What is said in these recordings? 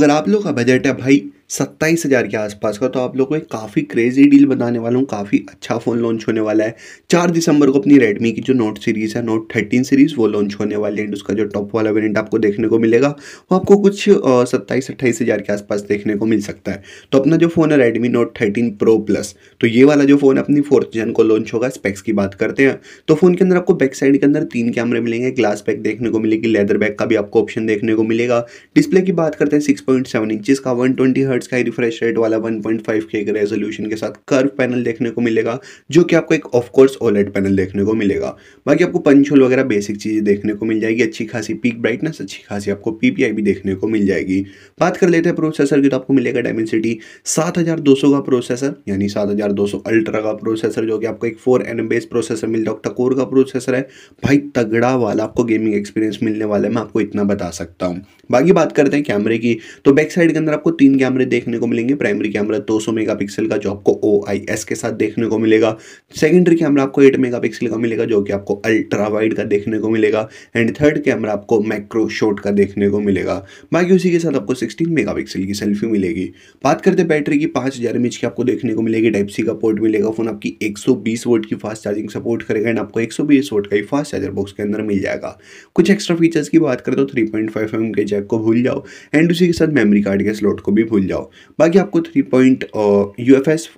अगर आप लोग का बजट है भाई सत्ताईस हज़ार के आसपास का तो आप लोगों को काफ़ी क्रेजी डील बताने वाला हूँ काफ़ी अच्छा फ़ोन लॉन्च होने वाला है चार दिसंबर को अपनी रेडमी की जो नोट सीरीज़ है नोट थर्टीन सीरीज़ वो लॉन्च होने वाली है एंड उसका जो टॉप वाला वेरियंट आपको देखने को मिलेगा वो आपको कुछ सत्ताईस अट्ठाईस हज़ार के आसपास देखने को मिल सकता है तो अपना जो फ़ोन है Redmi Note thirteen Pro plus तो ये वाला जो फ़ोन अपनी फोर्थ जन को लॉन्च होगा स्पेक्स की बात करते हैं तो फ़ोन के अंदर आपको बैक साइड के अंदर तीन कैमरे मिलेंगे ग्लास बैक देखने को मिलेगी लेदर बैक का भी आपको ऑप्शन देखने को मिलेगा डिस्प्ले की बात करते हैं सिक्स पॉइंट सेवन इंचज़ का वन ट्वेंटी हर्ट्स का ही रिफ्रेश रेट वाला 1.5 के रेजोल्यूशन के साथ कर्व पैनल देखने को मिलेगा जो कि आपको एक ऑफकोर्स ओलेट पैनल देखने को मिलेगा बाकी आपको पंचोल वगैरह बेसिक चीज़ें देखने को मिल जाएगी अच्छी खासी पीक ब्राइटनेस अच्छी खासी आपको पीपीआई भी देखने को मिल जाएगी बात कर लेते हैं प्रोसेसर की तो आपको मिलेगा डायमेंसिटी सात का प्रोसेसर यानी सात अल्ट्रा का प्रोसेसर जो कि आपको एक फोर एन बेस प्रोसेसर मिल रहा टकोर का प्रोसेसर है भाई तगड़ा वाला आपको गेमिंग एक्सपीरियंस मिलने वाला है मैं आपको इतना बता सकता हूँ बाकी बात करते हैं कैमरे की तो बैक साइड के अंदर आपको तीन कैमरे देखने को मिलेंगे प्राइमरी कैमरा 200 मेगापिक्सल का जो आपको ओ के साथ देखने को मिलेगा सेकेंडरी कैमरा आपको 8 मेगापिक्सल का मिलेगा जो कि आपको अल्ट्रा वाइड का देखने को मिलेगा एंड थर्ड कैमरा आपको मैक्रो शॉट का देखने को मिलेगा बाकी उसी के साथ आपको सिक्सटीन मेगा की सेल्फी मिलेगी बात करते बैटरी की पाँच हज़ार की आपको देखने को मिलेगी टाइप सी का पोर्ट मिलेगा फ़ोन आपकी एक वोट की फास्ट चार्जिंग सपोर्ट करेगा एंड आपको एक वोट का ही फास्ट चार्जर बॉक्स के अंदर मिल जाएगा कुछ एक्स्ट्रा फीचर्स की बात करें तो थ्री पॉइंट फाइव एम के जैक को भूल जाओ एंड उसी के साथ मेमोरी कार्ड के स्लॉट को भी भूल जाओ जाओ बाकी आपको three point U F S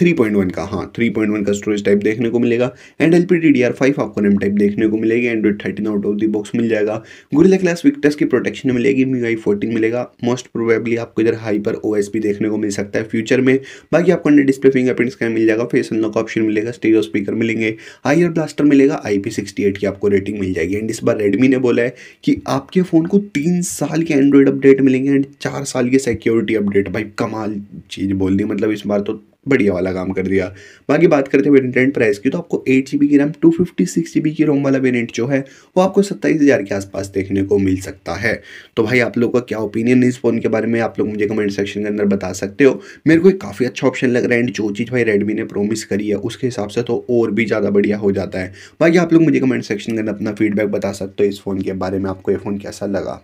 three point one का हाँ थ्री पॉइंट वन का स्टोरेज टाइप देखने को मिलेगा and L P D D R five आपको रैम टाइप देखने को मिलेगी Android thirteen out of the box मिल जाएगा गुरिला क्लास विक्टस की प्रोटेक्शन मिलेगी मी आई फोर्टीन मिलेगा मोस्ट प्रोबेबली आपको इधर हाइपर ओ एस भी देखने को मिल सकता है फ्यूचर में बाकी आपको अंडर डिस्प्ले फिंगरप्रिंट स्कैन मिल जाएगा फेस अनलॉक ऑप्शन मिलेगा स्टीरियो स्पीकर मिलेंगे हायर ब्लास्टर मिलेगा आई पी सिक्सटी एट की आपको रेटिंग मिल जाएगी एंड इस बार रेडमी ने बोला है कि आपके फ़ोन को तीन साल के एंड्रॉयड अपडेट मिलेंगे एंड चार साल की सिक्योरिटी अपडेट भाई कमाल चीज़ बोल दी मतलब इस बार तो बढ़िया वाला काम कर दिया बाकी बात करते हैं वेरियंट प्राइस की तो आपको एट जी की RAM two fifty six G की रोम वाला वेरियंट जो है वो आपको सत्ताईस हज़ार के आसपास देखने को मिल सकता है तो भाई आप लोगों का क्या ओपिनियन इस फ़ोन के बारे में आप लोग मुझे कमेंट सेक्शन के अंदर बता सकते हो मेरे को एक काफ़ी अच्छा ऑप्शन लग रहा है एंड जो चीज़ भाई रेडमी ने प्रोमिस करी है उसके हिसाब से तो और भी ज़्यादा बढ़िया हो जाता है बाकी आप लोग मुझे कमेंट सेक्शन के अंदर अपना फीडबैक बता सकते हो इस फ़ोन के बारे में आपको ये फ़ोन कैसा लगा